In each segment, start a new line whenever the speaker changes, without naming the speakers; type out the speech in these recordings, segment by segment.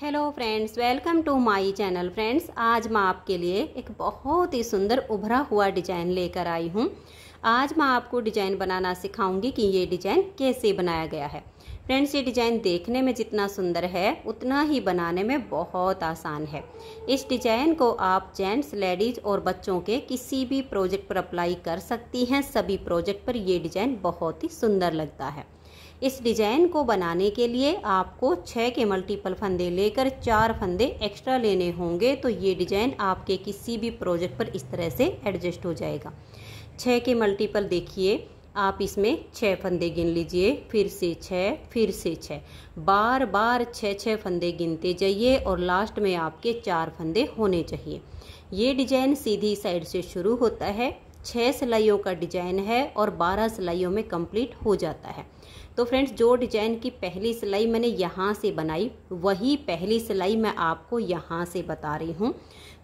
hello friends welcome to my channel friends आज मैं आपके लिए एक बहुत ही सुंदर उभरा हुआ डिजाइन लेकर आई हूँ आज मैं आपको डिजाइन बनाना सिखाऊंगी कि ये डिजाइन कैसे बनाया गया है फ्रेंड्स ये डिजाइन देखने में जितना सुंदर है उतना ही बनाने में बहुत आसान है इस डिजाइन को आप जेंट्स लेडीज और बच्चों के किसी भी प्रोजेक्ट पर अप्लाई कर सकती हैं सभी प्रोजेक्ट पर यह डिजाइन बहुत ही सुंदर लगता है इस डिजाइन को बनाने के लिए आपको छः के मल्टीपल फंदे लेकर चार फंदे एक्स्ट्रा लेने होंगे तो ये डिजाइन आपके किसी भी प्रोजेक्ट पर इस तरह से एडजस्ट हो जाएगा छः के मल्टीपल देखिए आप इसमें छः फंदे गिन लीजिए फिर से छः फिर से छः बार बार छः छः फंदे गिनते जाइए और लास्ट में आपके चार फंदे होने चाहिए ये डिजाइन सीधी साइड से शुरू होता है छः सिलाइयों का डिजाइन है और बारह सिलाइयों में कंप्लीट हो जाता है तो फ्रेंड्स जो डिजाइन की पहली सिलाई मैंने यहाँ से बनाई वही पहली सिलाई मैं आपको यहाँ से बता रही हूँ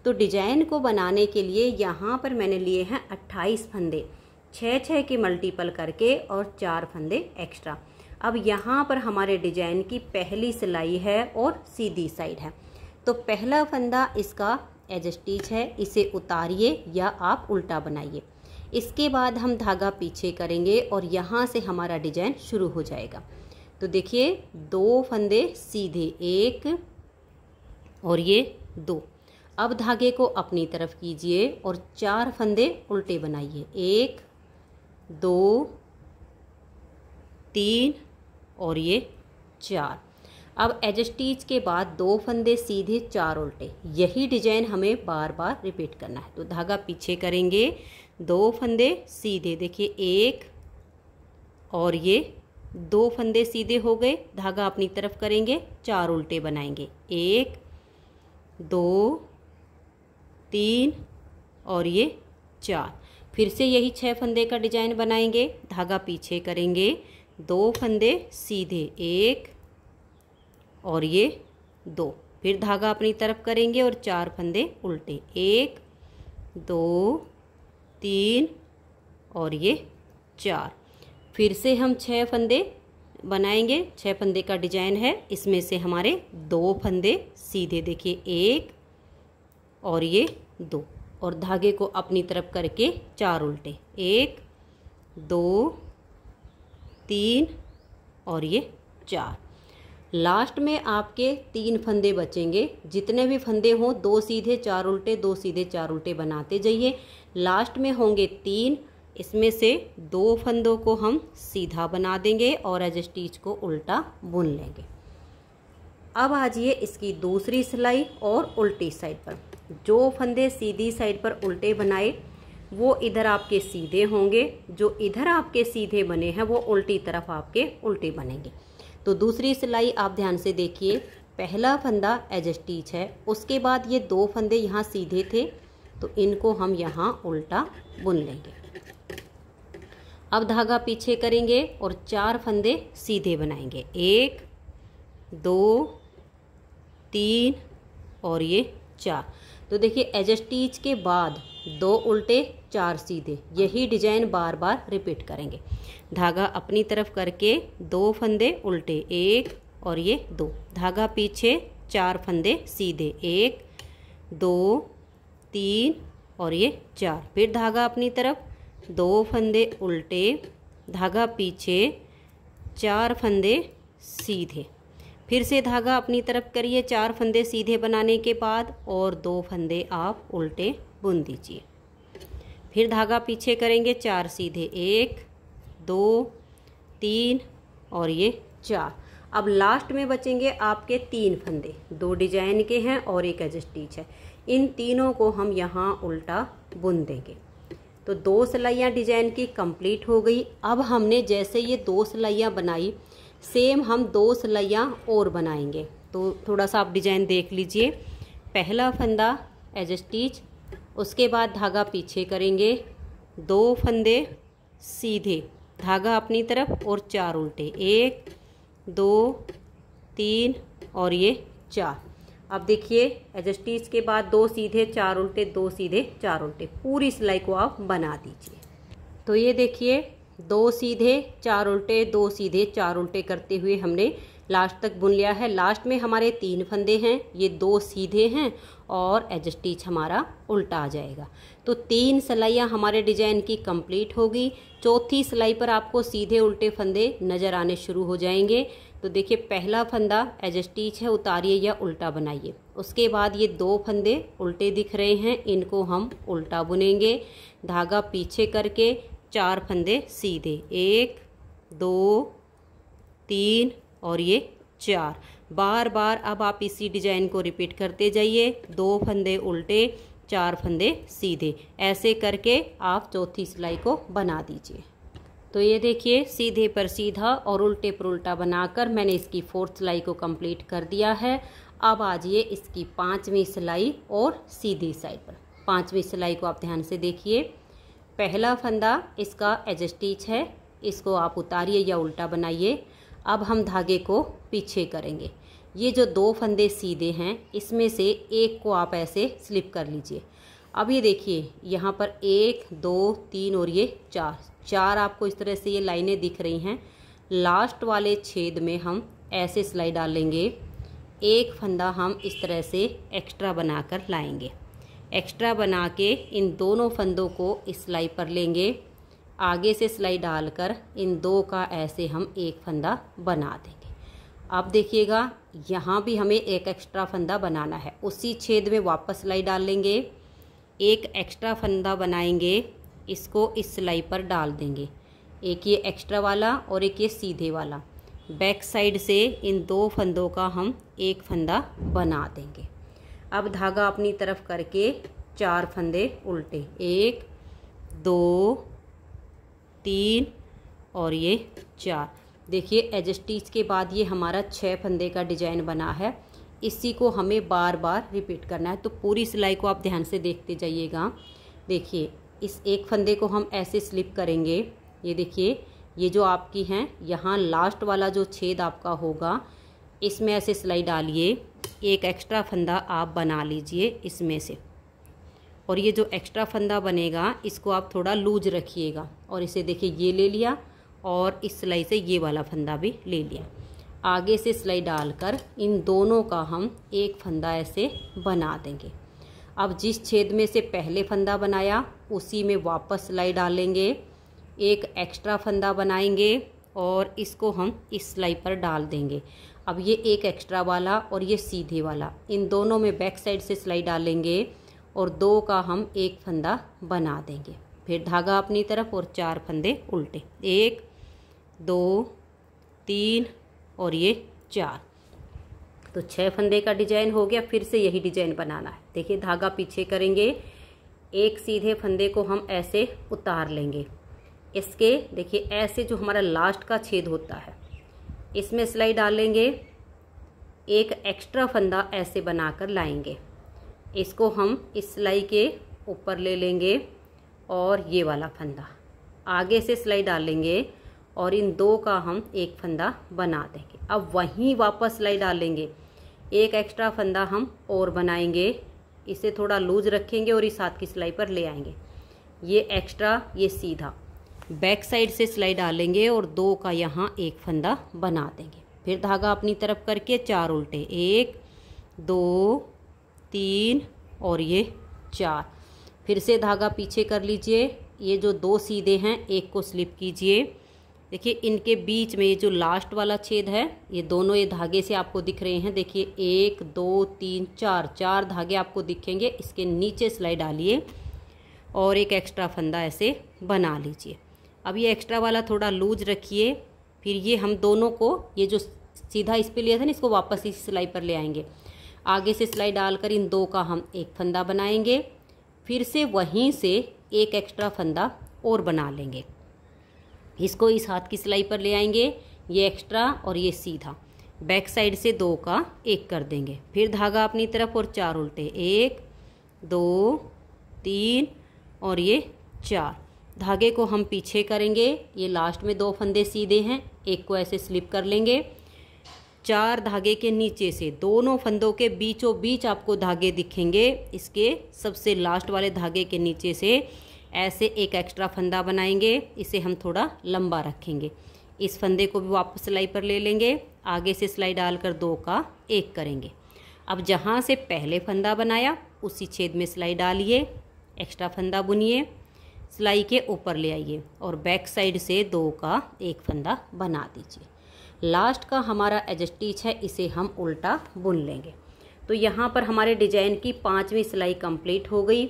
तो डिजाइन को बनाने के लिए यहाँ पर मैंने लिए हैं अट्ठाईस फंदे छः छः के मल्टीपल करके और चार फंदे एक्स्ट्रा अब यहाँ पर हमारे डिजाइन की पहली सिलाई है और सीधी साइड है तो पहला फंदा इसका एज स्टीच है इसे उतारिए या आप उल्टा बनाइए इसके बाद हम धागा पीछे करेंगे और यहाँ से हमारा डिजाइन शुरू हो जाएगा तो देखिए दो फंदे सीधे एक और ये दो अब धागे को अपनी तरफ कीजिए और चार फंदे उल्टे बनाइए एक दो तीन और ये चार अब एजस्टीच के बाद दो फंदे सीधे चार उल्टे यही डिजाइन हमें बार बार रिपीट करना है तो धागा पीछे करेंगे दो फंदे सीधे देखिए एक और ये दो फंदे सीधे हो गए धागा अपनी तरफ करेंगे चार उल्टे बनाएंगे एक दो तीन और ये चार फिर से यही छः फंदे का डिजाइन बनाएंगे धागा पीछे करेंगे दो फंदे सीधे एक और ये दो फिर धागा अपनी तरफ करेंगे और चार फंदे उल्टे एक दो तीन और ये चार फिर से हम छः फंदे बनाएंगे छः फंदे का डिजाइन है इसमें से हमारे दो फंदे सीधे देखिए एक और ये दो और धागे को अपनी तरफ करके चार उल्टे एक दो तीन और ये चार लास्ट में आपके तीन फंदे बचेंगे जितने भी फंदे हों दो सीधे चार उल्टे दो सीधे चार उल्टे बनाते जाइए लास्ट में होंगे तीन इसमें से दो फंदों को हम सीधा बना देंगे और एज स्टीच को उल्टा बुन लेंगे अब आ जाइए इसकी दूसरी सिलाई और उल्टी साइड पर जो फंदे सीधी साइड पर उल्टे बनाए वो इधर आपके सीधे होंगे जो इधर आपके सीधे बने हैं वो उल्टी तरफ आपके उल्टे बनेंगे तो दूसरी सिलाई आप ध्यान से देखिए पहला फंदा एज स्टीच है उसके बाद ये दो फंदे यहाँ सीधे थे तो इनको हम यहाँ उल्टा बुन लेंगे अब धागा पीछे करेंगे और चार फंदे सीधे बनाएंगे एक दो तीन और ये चार तो देखिए एजस्टीच के बाद दो उल्टे चार सीधे यही डिजाइन बार बार रिपीट करेंगे धागा अपनी तरफ करके दो फंदे उल्टे एक और ये दो धागा पीछे चार फंदे सीधे एक दो तीन और ये चार फिर धागा अपनी तरफ दो फंदे उल्टे धागा पीछे चार फंदे सीधे फिर से धागा अपनी तरफ करिए चार फंदे सीधे बनाने के बाद और दो फंदे आप उल्टे बुन दीजिए फिर धागा पीछे करेंगे चार सीधे एक दो तीन और ये चार अब लास्ट में बचेंगे आपके तीन फंदे दो डिजाइन के हैं और एक एज है इन तीनों को हम यहाँ उल्टा बुन देंगे तो दो सिलाइयाँ डिजाइन की कंप्लीट हो गई अब हमने जैसे ये दो सिलाइयाँ बनाई सेम हम दो सिलाइयाँ और बनाएंगे तो थोड़ा सा आप डिजाइन देख लीजिए पहला फंदा एज उसके बाद धागा पीछे करेंगे दो फंदे सीधे धागा अपनी तरफ और चार उल्टे एक दो तीन और ये चार अब देखिए एजस्टिस के बाद दो सीधे चार उल्टे दो सीधे चार उल्टे पूरी सिलाई को आप बना दीजिए तो ये देखिए दो सीधे चार उल्टे दो सीधे चार उल्टे करते हुए हमने लास्ट तक बुन लिया है लास्ट में हमारे तीन फंदे हैं ये दो सीधे हैं और एज स्टिच हमारा उल्टा आ जाएगा तो तीन सिलाइयाँ हमारे डिजाइन की कंप्लीट होगी चौथी सिलाई पर आपको सीधे उल्टे फंदे नज़र आने शुरू हो जाएंगे तो देखिए पहला फंदा एज स्टिच है उतारिए या उल्टा बनाइए उसके बाद ये दो फंदे उल्टे दिख रहे हैं इनको हम उल्टा बुनेंगे धागा पीछे करके चार फंदे सीधे एक दो तीन और ये चार बार बार अब आप इसी डिजाइन को रिपीट करते जाइए दो फंदे उल्टे चार फंदे सीधे ऐसे करके आप चौथी सिलाई को बना दीजिए तो ये देखिए सीधे पर सीधा और उल्टे पर उल्टा बनाकर मैंने इसकी फोर्थ सिलाई को कंप्लीट कर दिया है अब आज ये इसकी पांचवी सिलाई और सीधी साइड पर पांचवी सिलाई को आप ध्यान से देखिए पहला फंदा इसका एजस्टिच है इसको आप उतारिए या उल्टा बनाइए अब हम धागे को पीछे करेंगे ये जो दो फंदे सीधे हैं इसमें से एक को आप ऐसे स्लिप कर लीजिए अब ये देखिए यहाँ पर एक दो तीन और ये चार चार आपको इस तरह से ये लाइनें दिख रही हैं लास्ट वाले छेद में हम ऐसे सिलाई डालेंगे एक फंदा हम इस तरह से एक्स्ट्रा बनाकर लाएंगे एक्स्ट्रा बना के इन दोनों फंदों को इस सिलाई पर लेंगे आगे से सिलाई डालकर इन दो का ऐसे हम एक फंदा बना देंगे अब देखिएगा यहाँ भी हमें एक एक्स्ट्रा फंदा बनाना है उसी छेद में वापस सिलाई डाल लेंगे एक एक्स्ट्रा फंदा बनाएंगे इसको इस सिलाई पर डाल देंगे एक ये एक्स्ट्रा वाला और एक ये सीधे वाला बैक साइड से इन दो फंदों का हम एक फंदा बना देंगे अब धागा अपनी तरफ करके चार फंदे उल्टे एक दो तीन और ये चार देखिए एजस्टिच के बाद ये हमारा छः फंदे का डिजाइन बना है इसी को हमें बार बार रिपीट करना है तो पूरी सिलाई को आप ध्यान से देखते जाइएगा देखिए इस एक फंदे को हम ऐसे स्लिप करेंगे ये देखिए ये जो आपकी हैं यहाँ लास्ट वाला जो छेद आपका होगा इसमें ऐसे सिलाई डालिए एक एक्स्ट्रा फंदा आप बना लीजिए इसमें से और ये जो एक्स्ट्रा फंदा बनेगा इसको आप थोड़ा लूज रखिएगा और इसे देखिए ये ले लिया और इस सिलाई से ये वाला फंदा भी ले लिया आगे से सिलाई डालकर इन दोनों का हम एक फंदा ऐसे बना देंगे अब जिस छेद में से पहले फंदा बनाया उसी में वापस सिलाई डालेंगे एक एक्स्ट्रा फंदा बनाएंगे और इसको हम इस सिलाई पर डाल देंगे अब ये एक एक्स्ट्रा वाला और ये सीधे वाला इन दोनों में बैक साइड से सिलाई डालेंगे और दो का हम एक फंदा बना देंगे फिर धागा अपनी तरफ और चार फंदे उल्टे एक दो तीन और ये चार तो छः फंदे का डिजाइन हो गया फिर से यही डिजाइन बनाना है देखिए धागा पीछे करेंगे एक सीधे फंदे को हम ऐसे उतार लेंगे इसके देखिए ऐसे जो हमारा लास्ट का छेद होता है इसमें सिलाई डालेंगे एक एक्स्ट्रा फंदा ऐसे बनाकर लाएंगे इसको हम इस सिलाई के ऊपर ले लेंगे और ये वाला फंदा आगे से सिलाई डालेंगे और इन दो का हम एक फंदा बना देंगे अब वहीं वापस सिलाई डालेंगे एक एक्स्ट्रा फंदा हम और बनाएंगे इसे थोड़ा लूज रखेंगे और इस हाथ की सिलाई पर ले आएंगे ये एक्स्ट्रा ये सीधा बैक साइड से सिलाई डालेंगे और दो का यहाँ एक फंदा बना देंगे फिर धागा अपनी तरफ करके चार उल्टे एक दो तीन और ये चार फिर से धागा पीछे कर लीजिए ये जो दो सीधे हैं एक को स्लिप कीजिए देखिए इनके बीच में ये जो लास्ट वाला छेद है ये दोनों ये धागे से आपको दिख रहे हैं देखिए एक दो तीन चार चार धागे आपको दिखेंगे इसके नीचे सिलाई डालिए और एक एक्स्ट्रा फंदा ऐसे बना लीजिए अब ये एक्स्ट्रा वाला थोड़ा लूज रखिए फिर ये हम दोनों को ये जो सीधा इस पर लिया था ना इसको वापस इस सिलाई पर ले आएंगे आगे से सिलाई डालकर इन दो का हम एक फंदा बनाएंगे फिर से वहीं से एक एक्स्ट्रा फंदा और बना लेंगे इसको इस हाथ की सिलाई पर ले आएंगे ये एक्स्ट्रा और ये सीधा बैक साइड से दो का एक कर देंगे फिर धागा अपनी तरफ और चार उल्टे एक दो तीन और ये चार धागे को हम पीछे करेंगे ये लास्ट में दो फंदे सीधे हैं एक को ऐसे स्लिप कर लेंगे चार धागे के नीचे से दोनों फंदों के बीचों बीच आपको धागे दिखेंगे इसके सबसे लास्ट वाले धागे के नीचे से ऐसे एक एक्स्ट्रा फंदा बनाएंगे इसे हम थोड़ा लंबा रखेंगे इस फंदे को भी वापस सिलाई पर ले लेंगे आगे से सिलाई डालकर दो का एक करेंगे अब जहाँ से पहले फंदा बनाया उसी छेद में सिलाई डालिए एक्स्ट्रा फंदा बुनिए सिलाई के ऊपर ले आइए और बैक साइड से दो का एक फंदा बना दीजिए लास्ट का हमारा एजस्टिच है इसे हम उल्टा बुन लेंगे तो यहाँ पर हमारे डिजाइन की पाँचवीं सिलाई कंप्लीट हो गई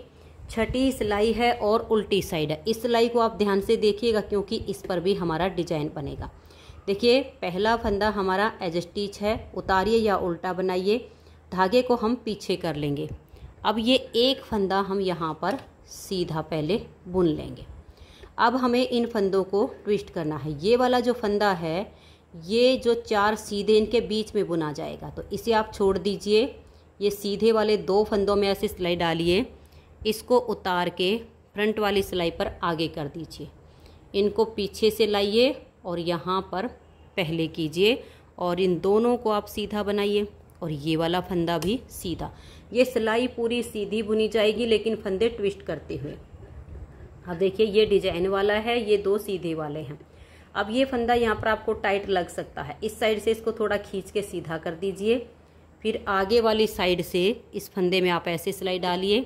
छठी सिलाई है और उल्टी साइड है इस सिलाई को आप ध्यान से देखिएगा क्योंकि इस पर भी हमारा डिजाइन बनेगा देखिए पहला फंदा हमारा एजस्टिच है उतारिए या उल्टा बनाइए धागे को हम पीछे कर लेंगे अब ये एक फंदा हम यहाँ पर सीधा पहले बुन लेंगे अब हमें इन फंदों को ट्विस्ट करना है ये वाला जो फंदा है ये जो चार सीधे इनके बीच में बुना जाएगा तो इसे आप छोड़ दीजिए ये सीधे वाले दो फंदों में ऐसी सिलाई डालिए इसको उतार के फ्रंट वाली सिलाई पर आगे कर दीजिए इनको पीछे से लाइए और यहाँ पर पहले कीजिए और इन दोनों को आप सीधा बनाइए और ये वाला फंदा भी सीधा ये सिलाई पूरी सीधी बुनी जाएगी लेकिन फंदे ट्विस्ट करते हुए अब देखिए ये डिजाइन वाला है ये दो सीधे वाले हैं अब ये फंदा यहाँ पर आपको टाइट लग सकता है इस साइड से इसको थोड़ा खींच के सीधा कर दीजिए फिर आगे वाली साइड से इस फंदे में आप ऐसे सिलाई डालिए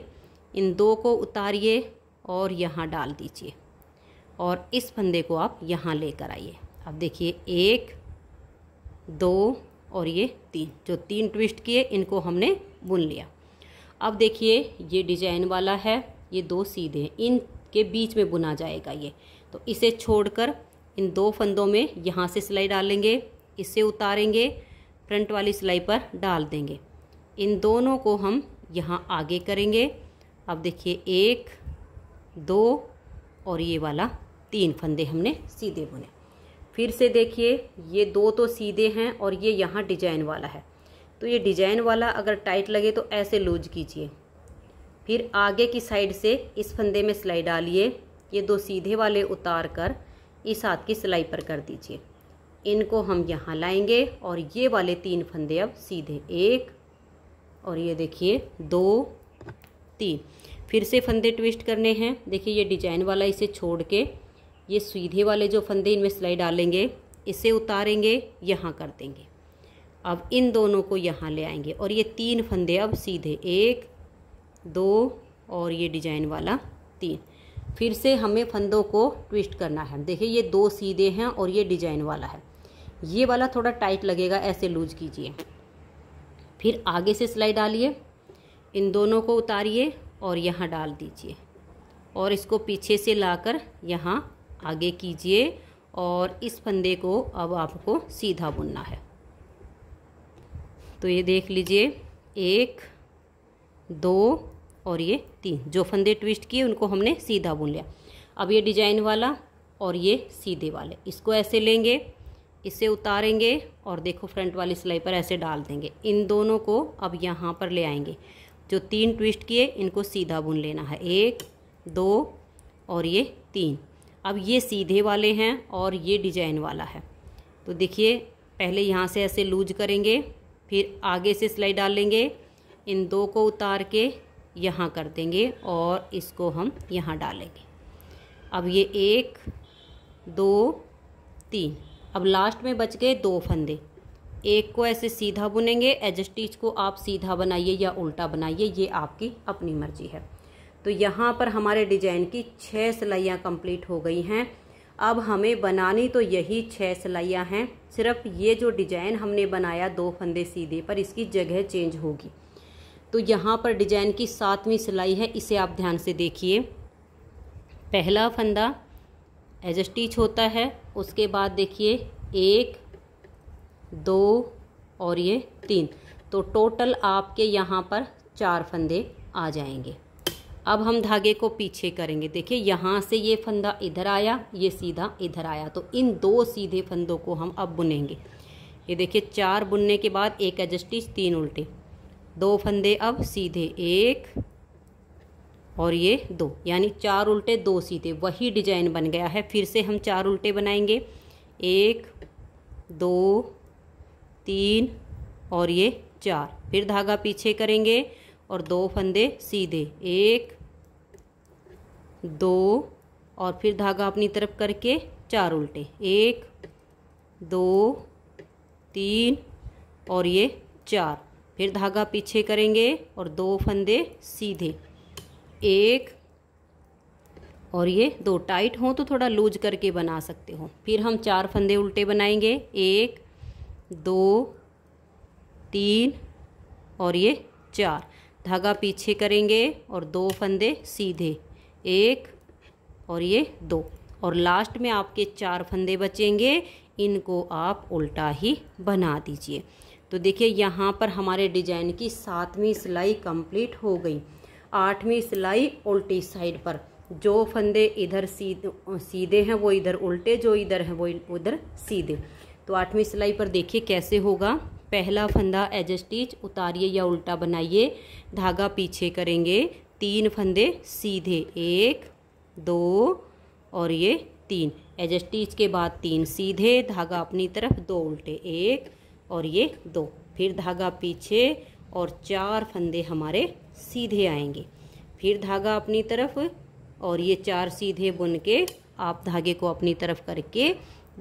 इन दो को उतारिए और यहाँ डाल दीजिए और इस फंदे को आप यहाँ लेकर आइए अब देखिए एक दो और ये तीन जो तीन ट्विस्ट किए इनको हमने बुन लिया अब देखिए ये डिजाइन वाला है ये दो सीधे हैं इन के बीच में बुना जाएगा ये तो इसे छोड़कर इन दो फंदों में यहाँ से सिलाई डालेंगे इसे उतारेंगे फ्रंट वाली सिलाई पर डाल देंगे इन दोनों को हम यहाँ आगे करेंगे अब देखिए एक दो और ये वाला तीन फंदे हमने सीधे बुने फिर से देखिए ये दो तो सीधे हैं और ये यहाँ डिजाइन वाला है तो ये डिजाइन वाला अगर टाइट लगे तो ऐसे लूज कीजिए फिर आगे की साइड से इस फंदे में सिलाई डालिए ये दो सीधे वाले उतार कर इस हाथ की सिलाई पर कर दीजिए इनको हम यहाँ लाएंगे और ये वाले तीन फंदे अब सीधे एक और ये देखिए दो तीन फिर से फंदे ट्विस्ट करने हैं देखिए ये डिजाइन वाला इसे छोड़ के ये सीधे वाले जो फंदे इनमें सिलाई डालेंगे इसे उतारेंगे यहाँ कर देंगे अब इन दोनों को यहाँ ले आएंगे और ये तीन फंदे अब सीधे एक दो और ये डिजाइन वाला तीन फिर से हमें फंदों को ट्विस्ट करना है देखिए ये दो सीधे हैं और ये डिजाइन वाला है ये वाला थोड़ा टाइट लगेगा ऐसे लूज कीजिए फिर आगे से सिलाई डालिए इन दोनों को उतारिए और यहाँ डाल दीजिए और इसको पीछे से लाकर यहाँ आगे कीजिए और इस फंदे को अब आपको सीधा बुनना है तो ये देख लीजिए एक दो और ये तीन जो फंदे ट्विस्ट किए उनको हमने सीधा बुन लिया अब ये डिजाइन वाला और ये सीधे वाले इसको ऐसे लेंगे इसे उतारेंगे और देखो फ्रंट वाली सिलाई पर ऐसे डाल देंगे इन दोनों को अब यहाँ पर ले आएंगे जो तीन ट्विस्ट किए इनको सीधा बुन लेना है एक दो और ये तीन अब ये सीधे वाले हैं और ये डिजाइन वाला है तो देखिए पहले यहाँ से ऐसे लूज करेंगे फिर आगे से सिलाई डालेंगे इन दो को उतार के यहाँ कर देंगे और इसको हम यहाँ डालेंगे अब ये एक दो तीन अब लास्ट में बच गए दो फंदे एक को ऐसे सीधा बुनेंगे एजस्टिच को आप सीधा बनाइए या उल्टा बनाइए ये आपकी अपनी मर्जी है तो यहाँ पर हमारे डिजाइन की छः सिलाइयाँ कंप्लीट हो गई हैं अब हमें बनानी तो यही छः सिलाइयाँ हैं सिर्फ ये जो डिजाइन हमने बनाया दो फंदे सीधे पर इसकी जगह चेंज होगी तो यहाँ पर डिजाइन की सातवीं सिलाई है इसे आप ध्यान से देखिए पहला फंदा एज स्टिच होता है उसके बाद देखिए एक दो और ये तीन तो टोटल आपके यहाँ पर चार फंदे आ जाएंगे अब हम धागे को पीछे करेंगे देखिए यहाँ से ये फंदा इधर आया ये सीधा इधर आया तो इन दो सीधे फंदों को हम अब बुनेंगे ये देखिए चार बुनने के बाद एक एजस्टिच तीन उल्टे दो फंदे अब सीधे एक और ये दो यानी चार उल्टे दो सीधे वही डिजाइन बन गया है फिर से हम चार उल्टे बनाएंगे एक दो तीन और ये चार फिर धागा पीछे करेंगे और दो फंदे सीधे एक दो और फिर धागा अपनी तरफ करके चार उल्टे एक दो तीन और ये चार फिर धागा पीछे करेंगे और दो फंदे सीधे एक और ये दो टाइट हो तो थोड़ा लूज करके बना सकते हो फिर हम चार फंदे उल्टे बनाएंगे एक दो तीन और ये चार धागा पीछे करेंगे और दो फंदे सीधे एक और ये दो और लास्ट में आपके चार फंदे बचेंगे इनको आप उल्टा ही बना दीजिए तो देखिए यहाँ पर हमारे डिजाइन की सातवीं सिलाई कंप्लीट हो गई आठवीं सिलाई उल्टी साइड पर जो फंदे इधर सीधे सीधे हैं वो इधर उल्टे जो इधर हैं वो उधर सीधे तो आठवीं सिलाई पर देखिए कैसे होगा पहला फंदा एज स्टिच उतारिए या उल्टा बनाइए धागा पीछे करेंगे तीन फंदे सीधे एक दो और ये तीन एज स्टिच के बाद तीन सीधे धागा अपनी तरफ दो उल्टे एक और ये दो फिर धागा पीछे और चार फंदे हमारे सीधे आएंगे फिर धागा अपनी तरफ और ये चार सीधे बुन के आप धागे को अपनी तरफ करके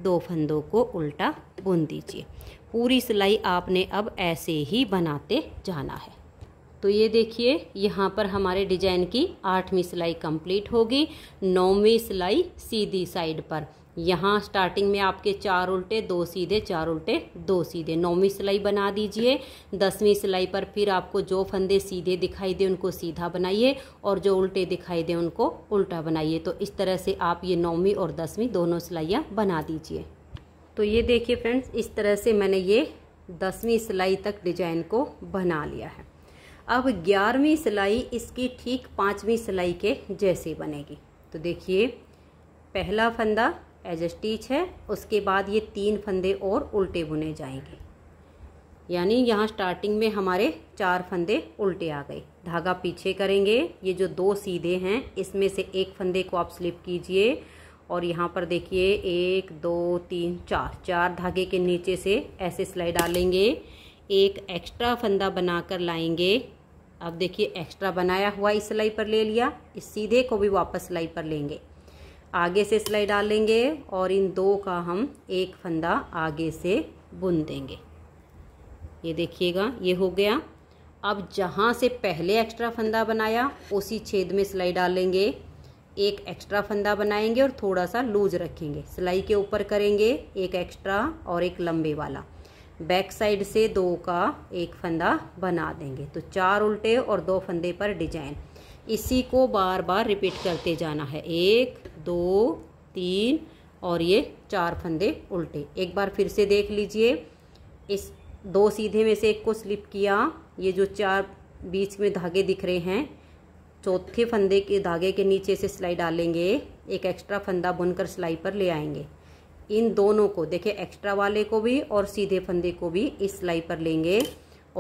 दो फंदों को उल्टा बुन दीजिए पूरी सिलाई आपने अब ऐसे ही बनाते जाना है तो ये देखिए यहाँ पर हमारे डिजाइन की आठवीं सिलाई कंप्लीट होगी नौवीं सिलाई सीधी साइड पर यहाँ स्टार्टिंग में आपके चार उल्टे दो सीधे चार उल्टे दो सीधे नौवीं सिलाई बना दीजिए दसवीं सिलाई पर फिर आपको जो फंदे सीधे दिखाई दे उनको सीधा बनाइए और जो उल्टे दिखाई दे उनको उल्टा बनाइए तो इस तरह से आप ये नौवीं और दसवीं दोनों सिलाइयाँ बना दीजिए तो ये देखिए फ्रेंड्स इस तरह से मैंने ये दसवीं सिलाई तक डिजाइन को बना लिया है अब ग्यारहवीं सिलाई इसकी ठीक पाँचवीं सिलाई के जैसे बनेगी तो देखिए पहला फंदा एज ए स्टीच है उसके बाद ये तीन फंदे और उल्टे बुने जाएंगे यानी यहाँ स्टार्टिंग में हमारे चार फंदे उल्टे आ गए धागा पीछे करेंगे ये जो दो सीधे हैं इसमें से एक फंदे को आप स्लिप कीजिए और यहाँ पर देखिए एक दो तीन चार चार धागे के नीचे से ऐसे सिलाई डालेंगे एक एक्स्ट्रा फंदा बनाकर लाएंगे अब देखिए एक्स्ट्रा बनाया हुआ इस सिलाई पर ले लिया इस सीधे को भी वापस सिलाई पर लेंगे आगे से सिलाई डालेंगे और इन दो का हम एक फंदा आगे से बुन देंगे ये देखिएगा ये हो गया अब जहाँ से पहले एक्स्ट्रा फंदा बनाया उसी छेद में सिलाई डालेंगे एक एक्स्ट्रा फंदा बनाएंगे और थोड़ा सा लूज रखेंगे सिलाई के ऊपर करेंगे एक एक्स्ट्रा और एक लंबे वाला बैक साइड से दो का एक फंदा बना देंगे तो चार उल्टे और दो फंदे पर डिजाइन इसी को बार बार रिपीट करते जाना है एक दो तीन और ये चार फंदे उल्टे एक बार फिर से देख लीजिए इस दो सीधे में से एक को स्लिप किया ये जो चार बीच में धागे दिख रहे हैं चौथे फंदे के धागे के नीचे से सिलाई डालेंगे एक एक्स्ट्रा फंदा बुनकर सिलाई पर ले आएंगे इन दोनों को देखिए एक्स्ट्रा वाले को भी और सीधे फंदे को भी इस सिलाई पर लेंगे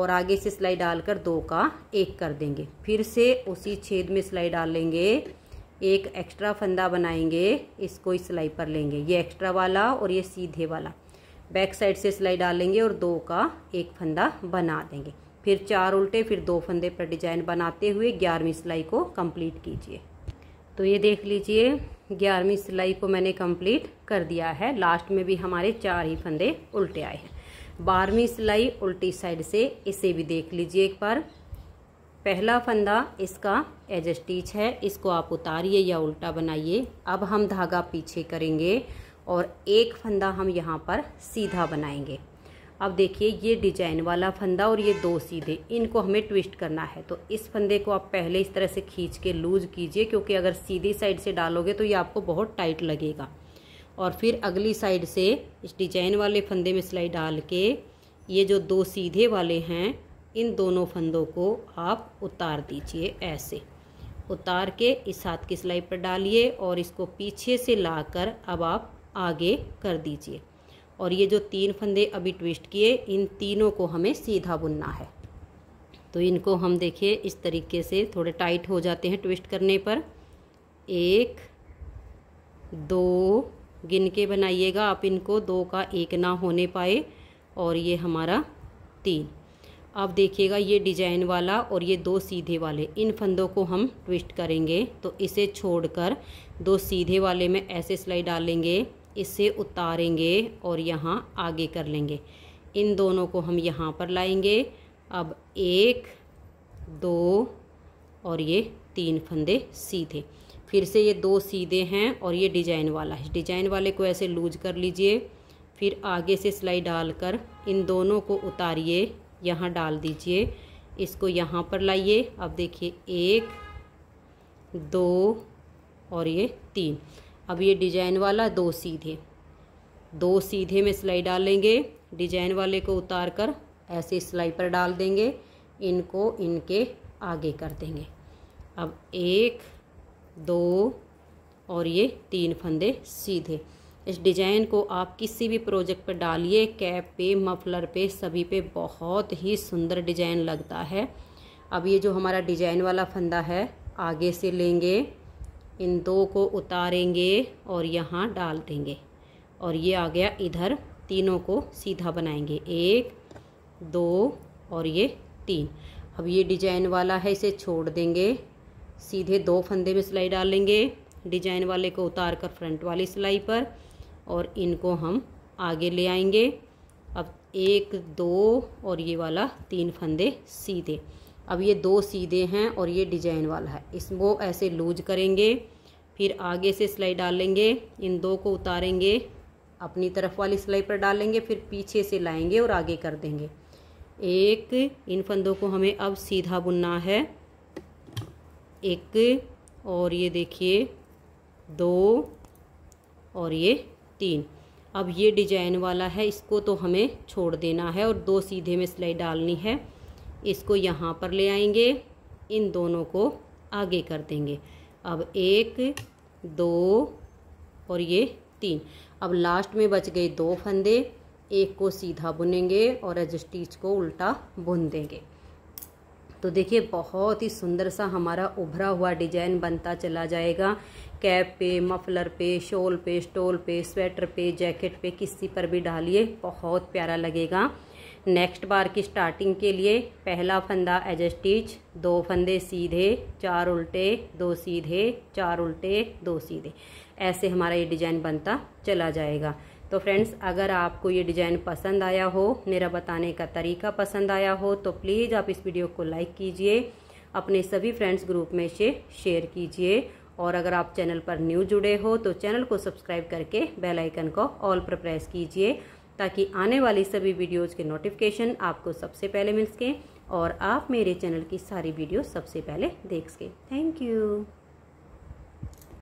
और आगे से सिलाई डालकर दो का एक कर देंगे फिर से उसी छेद में सिलाई डालेंगे एक एक्स्ट्रा फंदा बनाएंगे इसको इस सिलाई पर लेंगे ये एक्स्ट्रा वाला और ये सीधे वाला बैक साइड से सिलाई डालेंगे और दो का एक फंदा बना देंगे फिर चार उल्टे फिर दो फंदे पर डिजाइन बनाते हुए ग्यारहवीं सिलाई को कंप्लीट कीजिए तो ये देख लीजिए ग्यारहवीं सिलाई को मैंने कंप्लीट कर दिया है लास्ट में भी हमारे चार ही फंदे उल्टे आए हैं बारहवीं सिलाई उल्टी साइड से इसे भी देख लीजिए एक बार पहला फंदा इसका एज स्टिच है इसको आप उतारिए या उल्टा बनाइए अब हम धागा पीछे करेंगे और एक फंदा हम यहाँ पर सीधा बनाएंगे अब देखिए ये डिजाइन वाला फंदा और ये दो सीधे इनको हमें ट्विस्ट करना है तो इस फंदे को आप पहले इस तरह से खींच के लूज कीजिए क्योंकि अगर सीधी साइड से डालोगे तो ये आपको बहुत टाइट लगेगा और फिर अगली साइड से इस डिजाइन वाले फंदे में सिलाई डाल के ये जो दो सीधे वाले हैं इन दोनों फंदों को आप उतार दीजिए ऐसे उतार के इस हाथ की सिलाई पर डालिए और इसको पीछे से लाकर अब आप आगे कर दीजिए और ये जो तीन फंदे अभी ट्विस्ट किए इन तीनों को हमें सीधा बुनना है तो इनको हम देखिए इस तरीके से थोड़े टाइट हो जाते हैं ट्विस्ट करने पर एक दो गिन के बनाइएगा आप इनको दो का एक ना होने पाए और ये हमारा तीन अब देखिएगा ये डिजाइन वाला और ये दो सीधे वाले इन फंदों को हम ट्विस्ट करेंगे तो इसे छोड़कर दो सीधे वाले में ऐसे सिलाई डालेंगे इसे उतारेंगे और यहाँ आगे कर लेंगे इन दोनों को हम यहाँ पर लाएंगे अब एक दो और ये तीन फंदे सीधे फिर से ये दो सीधे हैं और ये डिजाइन वाला है डिजाइन वाले को ऐसे लूज कर लीजिए फिर आगे से सिलाई डालकर इन दोनों को उतारिए यहाँ डाल दीजिए इसको यहाँ पर लाइए अब देखिए एक दो और ये तीन अब ये डिजाइन वाला दो सीधे दो सीधे में सिलाई डालेंगे डिजाइन वाले को उतार कर ऐसे सिलाई पर डाल देंगे इनको इनके आगे कर देंगे अब एक दो और ये तीन फंदे सीधे इस डिजाइन को आप किसी भी प्रोजेक्ट पर डालिए कैप पे मफलर पे सभी पे बहुत ही सुंदर डिजाइन लगता है अब ये जो हमारा डिजाइन वाला फंदा है आगे से लेंगे इन दो को उतारेंगे और यहाँ डाल देंगे और ये आ गया इधर तीनों को सीधा बनाएंगे एक दो और ये तीन अब ये डिजाइन वाला है इसे छोड़ देंगे सीधे दो फंदे में सिलाई डालेंगे डिजाइन वाले को उतार कर फ्रंट वाली सिलाई पर और इनको हम आगे ले आएंगे अब एक दो और ये वाला तीन फंदे सीधे अब ये दो सीधे हैं और ये डिजाइन वाला है इसको ऐसे लूज करेंगे फिर आगे से सिलाई डालेंगे इन दो को उतारेंगे अपनी तरफ वाली सिलाई पर डालेंगे फिर पीछे से लाएंगे और आगे कर देंगे एक इन फंदों को हमें अब सीधा बुनना है एक और ये देखिए दो और ये तीन अब ये डिजाइन वाला है इसको तो हमें छोड़ देना है और दो सीधे में सिलाई डालनी है इसको यहाँ पर ले आएंगे इन दोनों को आगे कर देंगे अब एक दो और ये तीन अब लास्ट में बच गए दो फंदे एक को सीधा बुनेंगे और एज को उल्टा बुन देंगे तो देखिए बहुत ही सुंदर सा हमारा उभरा हुआ डिजाइन बनता चला जाएगा कैप पे मफलर पे शॉल पे स्टोल पे स्वेटर पे जैकेट पे किसी पर भी डालिए बहुत प्यारा लगेगा नेक्स्ट बार की स्टार्टिंग के लिए पहला फंदा एज स्टिच दो फंदे सीधे चार उल्टे दो सीधे चार उल्टे दो सीधे ऐसे हमारा ये डिज़ाइन बनता चला जाएगा तो फ्रेंड्स अगर आपको ये डिज़ाइन पसंद आया हो मेरा बताने का तरीका पसंद आया हो तो प्लीज़ आप इस वीडियो को लाइक कीजिए अपने सभी फ्रेंड्स ग्रुप में से शेयर कीजिए और अगर आप चैनल पर न्यू जुड़े हो तो चैनल को सब्सक्राइब करके बेल आइकन को ऑल पर प्रेस कीजिए ताकि आने वाली सभी वीडियोस के नोटिफिकेशन आपको सबसे पहले मिल सकें और आप मेरे चैनल की सारी वीडियो सबसे पहले देख सकें थैंक यू